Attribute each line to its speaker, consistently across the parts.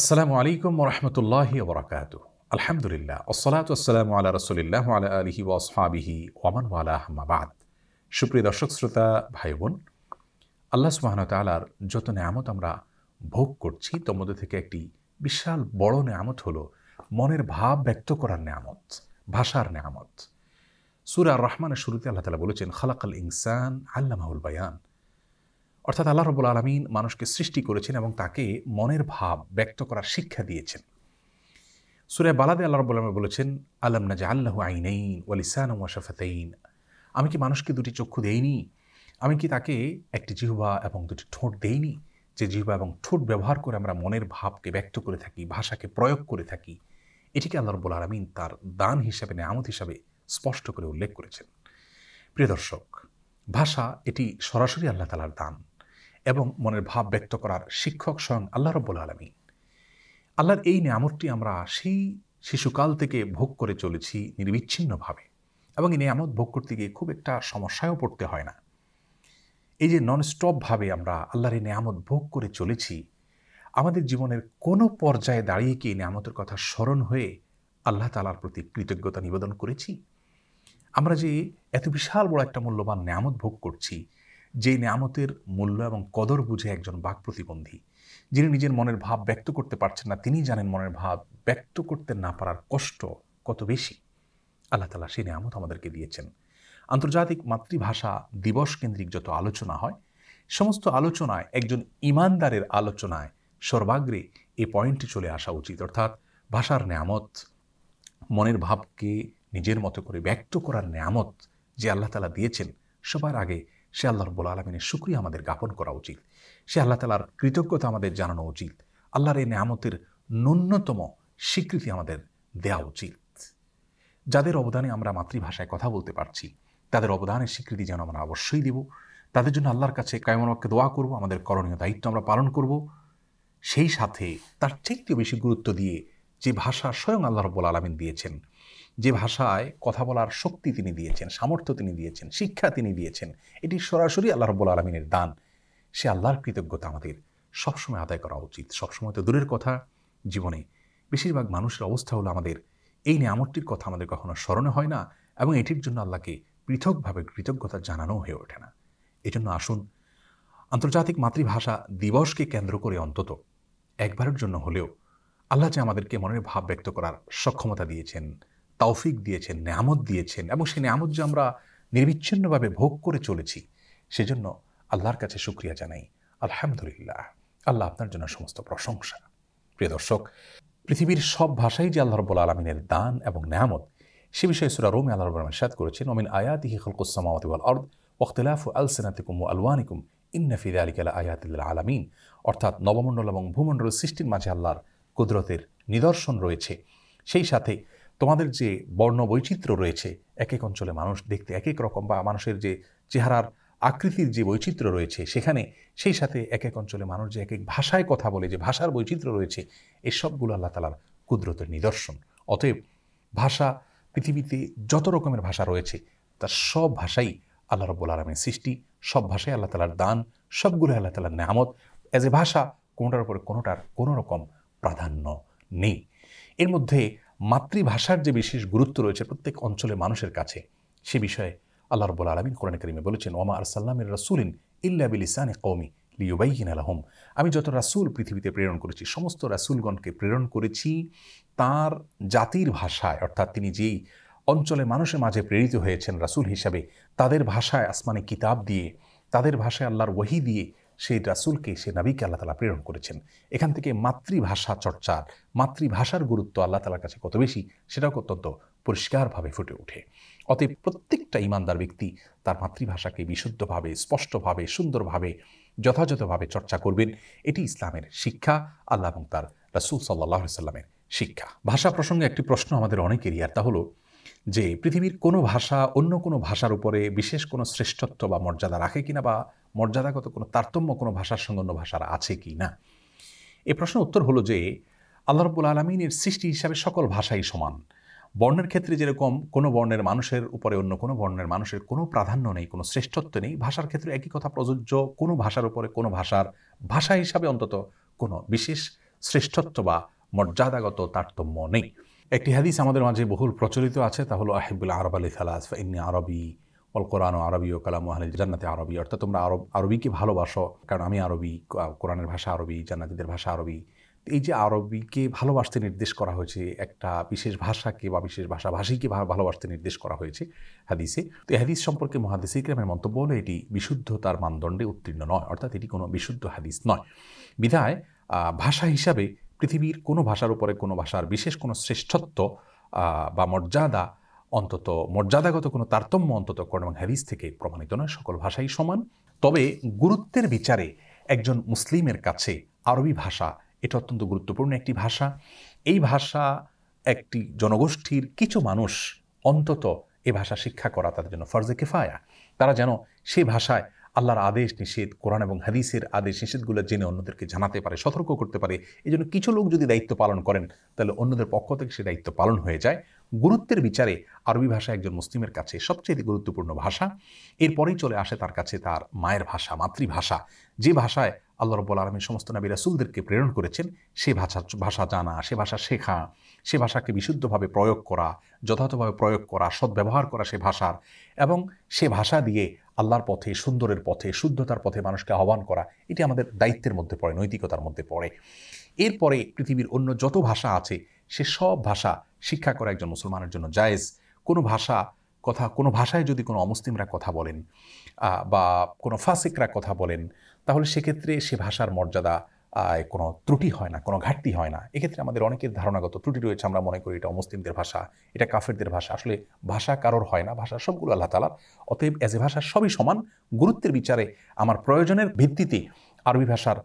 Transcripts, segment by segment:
Speaker 1: আসসালামু আলাইকুম রহমতুল্লাহ বরাকাত আলহামদুলিল্লাহ আসসালাত আসসালামু আল্লাহ রসুলিল্লাহ আলা আলহি ওয়াসহাবিহি ওয়ামান ওয়ালা আহমাবাদ সুপ্রিয় দর্শক শ্রোতা ভাই বোন আল্লাহ আলার যত নেয়ামত আমরা ভোগ করছি তোর মধ্যে থেকে একটি বিশাল বড় নেয়ামত হলো মনের ভাব ব্যক্ত করার নেয়ামত ভাষার নেয়ামত সুরা রহমানের শুরুতে আল্লাহ তালা বলেছেন খালাকাল ইনসান মাহুল বায়ান অর্থাৎ আল্লাহ রবুল আলমিন মানুষকে সৃষ্টি করেছেন এবং তাকে মনের ভাব ব্যক্ত করার শিক্ষা দিয়েছেন সুরে বালাদে আল্লাহ রবুল আলমী বলেছেন আলম নাজা আল্লাহ আইনাইন ওয়ালিসান ওয়াশাফাতাইন আমি কি মানুষকে দুটি চক্ষু দেইনি আমি কি তাকে একটি জিহবা এবং দুটি ঠোঁট দেইনি যে জিহবা এবং ঠোঁট ব্যবহার করে আমরা মনের ভাবকে ব্যক্ত করে থাকি ভাষাকে প্রয়োগ করে থাকি এটিকে আল্লাহ রবুল আলমিন তার দান হিসাবে নেয়ামত হিসাবে স্পষ্ট করে উল্লেখ করেছেন প্রিয় দর্শক ভাষা এটি সরাসরি আল্লাহ তালার দান এবং মনের ভাব ব্যক্ত করার শিক্ষক স্বয়ং আল্লাহ রব্বুল আলমী আল্লাহর এই নিয়ামতটি আমরা সেই শিশুকাল থেকে ভোগ করে চলেছি নির্বিচ্ছিন্নভাবে এবং এই নিয়ামত ভোগ করতে গিয়ে খুব একটা সমস্যায়ও পড়তে হয় না এই যে ননস্টপভাবে আমরা আল্লাহর এই নিয়ামত ভোগ করে চলেছি আমাদের জীবনের কোনো পর্যায়ে দাঁড়িয়ে কি নিয়ামতের কথা স্মরণ হয়ে আল্লাহ তালার প্রতি কৃতজ্ঞতা নিবেদন করেছি আমরা যে এত বিশাল বড় একটা মূল্যবান নিয়ামত ভোগ করছি যেই নেয়ামতের মূল্য এবং কদর বুঝে একজন বাক প্রতিবন্ধী যিনি নিজের মনের ভাব ব্যক্ত করতে পারছেন না তিনি জানেন মনের ভাব ব্যক্ত করতে না পারার কষ্ট কত বেশি আল্লাহ তালা সেই নেয়ামত আমাদেরকে দিয়েছেন আন্তর্জাতিক মাতৃভাষা দিবস কেন্দ্রিক যত আলোচনা হয় সমস্ত আলোচনায় একজন ইমানদারের আলোচনায় সর্বাগ্রে এ পয়েন্টটি চলে আসা উচিত অর্থাৎ ভাষার নেয়ামত মনের ভাবকে নিজের মতো করে ব্যক্ত করার নেয়ামত যে আল্লাহ তালা দিয়েছেন সবার আগে সে আল্লাহ রব্বুল আলমিনের সুক্রিয়া আমাদের জ্ঞাপন করা উচিত সে আল্লাহ তালার কৃতজ্ঞতা আমাদের জানানো উচিত আল্লাহর এই নেহামতের ন্যূনতম স্বীকৃতি আমাদের দেওয়া উচিত যাদের অবদানে আমরা মাতৃভাষায় কথা বলতে পারছি তাদের অবদানের স্বীকৃতি যেন আমরা অবশ্যই দেব তাদের জন্য আল্লাহর কাছে কায়মনকে দোয়া করব আমাদের করণীয় দায়িত্ব আমরা পালন করব সেই সাথে তার চাইতেও বেশি গুরুত্ব দিয়ে যে ভাষা স্বয়ং আল্লাহ রব্বুল আলমিন দিয়েছেন যে ভাষায় কথা বলার শক্তি তিনি দিয়েছেন সামর্থ্য তিনি দিয়েছেন শিক্ষা তিনি দিয়েছেন এটি সরাসরি আল্লাহ রব্বুল আলমিনের দান সে আল্লাহর কৃতজ্ঞতা আমাদের সবসময় আদায় করা উচিত সবসময় তো দূরের কথা জীবনে বেশিরভাগ মানুষের অবস্থা হলো আমাদের এই নিয়ামতটির কথা আমাদের কখনো স্মরণে হয় না এবং এটির জন্য আল্লাহকে পৃথকভাবে কৃতজ্ঞতা জানানো হয়ে ওঠে না এজন্য আসুন আন্তর্জাতিক মাতৃভাষা দিবসকে কেন্দ্র করে অন্তত একবারের জন্য হলেও আল্লাহ যে আমাদেরকে মনের ভাব ব্যক্ত করার সক্ষমতা দিয়েছেন তৌফিক দিয়েছেন নামত দিয়েছেন এবং সেই নেহামত যে আমরা নির্বিচ্ছিন্নভাবে ভোগ করে চলেছি সেজন্য আল্লাহর কাছে সুক্রিয়া জানাই আলহামদুলিল্লাহ আল্লাহ আপনার জন্য সমস্ত প্রশংসা প্রিয় দর্শক পৃথিবীর সব ভাষাই যে আল্লাহ রব্বুল আলমিনের দান এবং নেহামত সে বিষয়ে সুরা রোমে আল্লাহ রব্বুল আলম সাদ করেছেন অমিন আয়াতিহি খলকুসামাওয়াতি ওয়াল অর্দ ওখতলাফু আল সেনাতিকুম আলওয়ানিকুম আলিক আল আয়াতুল্লাহ আলামিন অর্থাৎ নবমণ্ডল এবং ভূমণ্ডল সৃষ্টির মাঝে আল্লাহর কুদরতের নিদর্শন রয়েছে সেই সাথে তোমাদের যে বর্ণ বৈচিত্র্য রয়েছে এক এক অঞ্চলে মানুষ দেখতে এক এক রকম বা মানুষের যে চেহারার আকৃতির যে বৈচিত্র্য রয়েছে সেখানে সেই সাথে এক এক অঞ্চলে মানুষ যে এক এক ভাষায় কথা বলে যে ভাষার বৈচিত্র্য রয়েছে এসবগুলো আল্লাহ তালার কুদরতের নিদর্শন অতএব ভাষা পৃথিবীতে যত রকমের ভাষা রয়েছে তার সব ভাষাই আল্লাহ রব্বুল আলমের সৃষ্টি সব ভাষাই আল্লাহ তালার দান সবগুলো আল্লাহ তালার নেহামত অ্যাজ এ ভাষা কোনোটার উপরে কোনোটার কোনো রকম প্রাধান্য নেই এর মধ্যে মাতৃভাষার যে বিশেষ গুরুত্ব রয়েছে প্রত্যেক অঞ্চলের মানুষের কাছে সে বিষয়ে আল্লাহ রব্বুল আলমিন কোরআন করিমে বলেছেন ওমা আর সাল্লামের রসুলিন ইল্লা বিলিসানে কৌমি লিউবাইহিন আলহম আমি যত রাসুল পৃথিবীতে প্রেরণ করেছি সমস্ত রাসুলগণকে প্রেরণ করেছি তার জাতির ভাষায় অর্থাৎ তিনি যেই অঞ্চলে মানুষের মাঝে প্রেরিত হয়েছেন রাসুল হিসাবে তাদের ভাষায় আসমানে কিতাব দিয়ে তাদের ভাষায় আল্লাহর ওহি দিয়ে সেই রাসুলকে সে নাবিকে আল্লাহ তালা প্রেরণ করেছেন এখান থেকে মাতৃভাষা চর্চার মাতৃভাষার গুরুত্ব আল্লাহ তালার কাছে কত বেশি সেটাও অত্যন্ত পরিষ্কারভাবে ফুটে ওঠে অতএব প্রত্যেকটা ইমানদার ব্যক্তি তার মাতৃভাষাকে বিশুদ্ধভাবে স্পষ্টভাবে সুন্দরভাবে যথাযথভাবে চর্চা করবেন এটি ইসলামের শিক্ষা আল্লাহ এবং তার রাসুল সাল্লা সাল্লামের শিক্ষা ভাষা প্রসঙ্গে একটি প্রশ্ন আমাদের অনেকেরই আর তা হলো যে পৃথিবীর কোনো ভাষা অন্য কোনো ভাষার উপরে বিশেষ কোনো শ্রেষ্ঠত্ব বা মর্যাদা রাখে কিনা বা মর্যাদাগত কোনো তারতম্য কোনো ভাষার সঙ্গে অন্য ভাষার আছে কি না এ প্রশ্নের উত্তর হলো যে আল্লাহ রব্বুল আলমিনের সৃষ্টি হিসাবে সকল ভাষাই সমান বর্ণের ক্ষেত্রে যেরকম কোনো বর্ণের মানুষের উপরে অন্য কোনো বর্ণের মানুষের কোনো প্রাধান্য নেই কোনো শ্রেষ্ঠত্ব নেই ভাষার ক্ষেত্রে একই কথা প্রযোজ্য কোনো ভাষার উপরে কোনো ভাষার ভাষা হিসাবে অন্তত কোনো বিশেষ শ্রেষ্ঠত্ব বা মর্যাদাগত তারতম্য নেই একটি হাদিস আমাদের মাঝে বহুল প্রচলিত আছে তা হলো আহেবুল আরব আলী খালাস ইন্নি আরবি অল কোরআন আরবি ও কালাম আহলে জান্নাতে আরবি অর্থাৎ তোমরা আরব আরবিকে ভালোবাসো কারণ আমি আরবি কোরআনের ভাষা আরবি জান্নাতিদের ভাষা আরবি এই যে আরবিকে ভালোবাসতে নির্দেশ করা হয়েছে একটা বিশেষ ভাষাকে বা বিশেষ ভাষাভাষীকে ভালোবাসতে নির্দেশ করা হয়েছে হাদিসে তো এই হাদিস সম্পর্কে মহাদিস ইকরামের মন্তব্য হলো এটি বিশুদ্ধতার মানদণ্ডে উত্তীর্ণ নয় অর্থাৎ এটি কোনো বিশুদ্ধ হাদিস নয় বিধায় ভাষা হিসাবে পৃথিবীর কোনো ভাষার উপরে কোনো ভাষার বিশেষ কোনো শ্রেষ্ঠত্ব বা মর্যাদা অন্তত মর্যাদাগত কোনো তারতম্য অন্তত কোরআন হাদিস থেকে প্রমাণিত নয় সকল ভাষাই সমান তবে গুরুত্বের বিচারে একজন মুসলিমের কাছে আরবি ভাষা এটা অত্যন্ত গুরুত্বপূর্ণ একটি ভাষা এই ভাষা একটি জনগোষ্ঠীর কিছু মানুষ অন্তত এ ভাষা শিক্ষা করা তাদের জন্য ফর্জে কেফায়া তারা যেন সে ভাষায় আল্লাহর আদেশ নিষেধ কোরআন এবং হাদিসের আদেশ নিষেধগুলো জেনে অন্যদেরকে জানাতে পারে সতর্ক করতে পারে এই জন্য কিছু লোক যদি দায়িত্ব পালন করেন তাহলে অন্যদের পক্ষ থেকে সে দায়িত্ব পালন হয়ে যায় গুরুত্বের বিচারে আরবি ভাষা একজন মুসলিমের কাছে সবচেয়ে গুরুত্বপূর্ণ ভাষা এরপরেই চলে আসে তার কাছে তার মায়ের ভাষা মাতৃভাষা যে ভাষায় আল্লাহ রব্বুল আলমী সমস্ত নাবি রাসুলদেরকে প্রেরণ করেছেন সে ভাষা ভাষা জানা সে ভাষা শেখা সে ভাষাকে বিশুদ্ধভাবে প্রয়োগ করা যথাযথভাবে প্রয়োগ করা সদ্ব্যবহার করা সে ভাষার এবং সে ভাষা দিয়ে আল্লাহর পথে সুন্দরের পথে শুদ্ধতার পথে মানুষকে আহ্বান করা এটি আমাদের দায়িত্বের মধ্যে পড়ে নৈতিকতার মধ্যে পড়ে এরপরে পৃথিবীর অন্য যত ভাষা আছে সে সব ভাষা শিক্ষা করা একজন মুসলমানের জন্য জায়েজ কোনো ভাষা কথা কোনো ভাষায় যদি কোনো অমুসলিমরা কথা বলেন বা কোনো ফাসিকরা কথা বলেন তাহলে সেক্ষেত্রে সে ভাষার মর্যাদা কোনো ত্রুটি হয় না কোনো ঘাটতি হয় না এক্ষেত্রে আমাদের অনেকের ধারণাগত ত্রুটি রয়েছে আমরা মনে করি এটা অমুসলিমদের ভাষা এটা কাফেরদের ভাষা আসলে ভাষা কারোর হয় না ভাষা সবগুলো আল্লাহ তালার অতএব এজ এ ভাষা সবই সমান গুরুত্বের বিচারে আমার প্রয়োজনের ভিত্তিতে আরবি ভাষার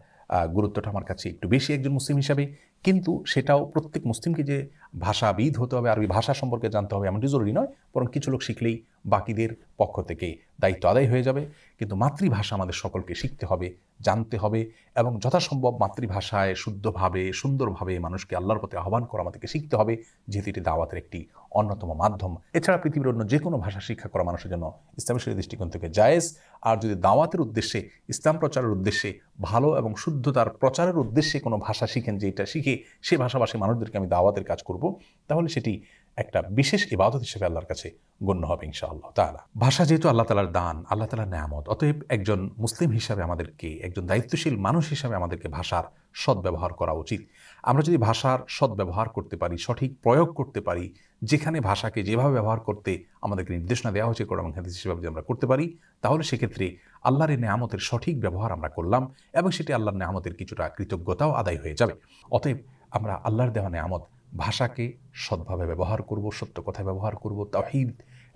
Speaker 1: গুরুত্বটা আমার কাছে একটু বেশি একজন মুসলিম হিসাবে কিন্তু সেটাও প্রত্যেক মুসলিমকে যে ভাষাবিদ হতে হবে আরবি ভাষা সম্পর্কে জানতে হবে এমনটি জরুরি নয় বরং কিছু লোক শিখলেই বাকিদের পক্ষ থেকে দায়িত্ব আদায় হয়ে যাবে কিন্তু মাতৃভাষা আমাদের সকলকে শিখতে হবে জানতে হবে এবং যথাসম্ভব মাতৃভাষায় শুদ্ধভাবে সুন্দরভাবে মানুষকে আল্লাহর পথে আহ্বান করা আমাদেরকে শিখতে হবে যেহেতু এটি দাওয়াতের একটি অন্যতম মাধ্যম এছাড়া পৃথিবীর অন্য যে কোনো ভাষা শিক্ষা করা মানুষের জন্য ইসলামী সেই দৃষ্টিকোণ থেকে জায়েজ আর যদি দাওয়াতের উদ্দেশ্যে ইসলাম প্রচারের উদ্দেশ্যে ভালো এবং শুদ্ধতার প্রচারের উদ্দেশ্যে কোনো ভাষা শিখেন এটা শিখে থেকে সে ভাষাভাষী মানুষদেরকে আমি দাওয়াতের কাজ করব তাহলে সেটি একটা বিশেষ ইবাদত হিসেবে আল্লাহর কাছে গণ্য হবে ইনশা আল্লাহ তালা ভাষা যেহেতু আল্লাহ তালার দান আল্লাহ তালার নামত অতএব একজন মুসলিম হিসাবে আমাদেরকে একজন দায়িত্বশীল মানুষ হিসাবে আমাদেরকে ভাষার সদ্ব্যবহার করা উচিত আমরা যদি ভাষার সদ্ব্যবহার করতে পারি সঠিক প্রয়োগ করতে পারি যেখানে ভাষাকে যেভাবে ব্যবহার করতে আমাদেরকে নির্দেশনা দেওয়া হয়েছে কোরআন হাদিস হিসেবে যদি আমরা করতে পারি তাহলে সেক্ষেত্রে আল্লাহর এই নেয়ামতের সঠিক ব্যবহার আমরা করলাম এবং সেটি আল্লাহর নেয়ামতের কিছুটা কৃতজ্ঞতাও আদায় হয়ে যাবে অতএব আমরা আল্লাহর দেওয়া নেয়ামত ভাষাকে সৎভাবে ব্যবহার করব সত্য কথা ব্যবহার করব তাহিদ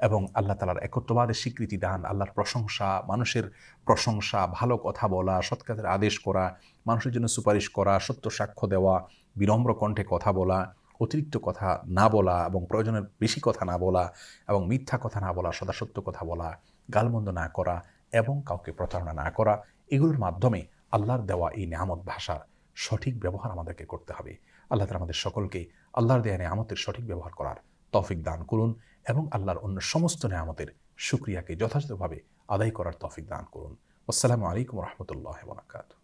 Speaker 1: এবং আল্লাহ তালার একত্রবাদের স্বীকৃতি দান আল্লাহর প্রশংসা মানুষের প্রশংসা ভালো কথা বলা সৎকাদের আদেশ করা মানুষের জন্য সুপারিশ করা সত্য সাক্ষ্য দেওয়া বিনম্র কণ্ঠে কথা বলা অতিরিক্ত কথা না বলা এবং প্রয়োজনের বেশি কথা না বলা এবং মিথ্যা কথা না বলা সদাসত্য কথা বলা গালমন্দ না করা এবং কাউকে প্রতারণা না করা এগুলোর মাধ্যমে আল্লাহর দেওয়া এই নিয়ামত ভাষার সঠিক ব্যবহার আমাদেরকে করতে হবে আল্লাহ তালা আমাদের সকলকে আল্লাহর দেয়া নিয়ামতের সঠিক ব্যবহার করার তফিক দান করুন এবং আল্লাহর অন্য সমস্ত নিয়ামতের সুক্রিয়াকে যথাযথভাবে আদায় করার তফিক দান করুন আসসালামু আলাইকুম রহমতুল্লাহ বরাকাতু